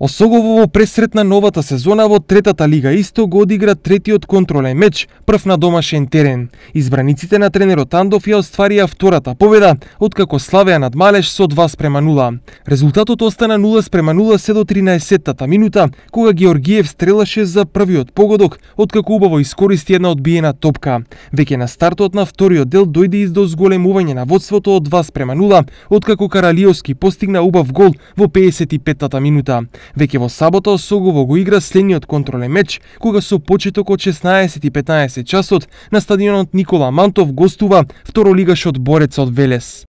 во пресрет на новата сезона во третата лига исто го одигра третиот контролен меч, прв на домашен терен. Избраниците на тренерот Андов ја остварија втората победа, откако славеа над Малеш со 2 спрема 0. Резултатот остана 0 спрема 0 се до 13-тата минута, кога Георгиев стрелаше за првиот погодок, откако убаво искористи една одбиена топка. Веќе на стартот на вториот дел дојде и до зголемување на водството од 2 спрема 0, откако Каралиоски постигна убав гол во 55-тата минута. Веќе во сабота Осогово го игра следниот контролен меч, кога со почеток од 16.15 часот на стадионот Никола Мантов гостува второлигашот борец од Велес.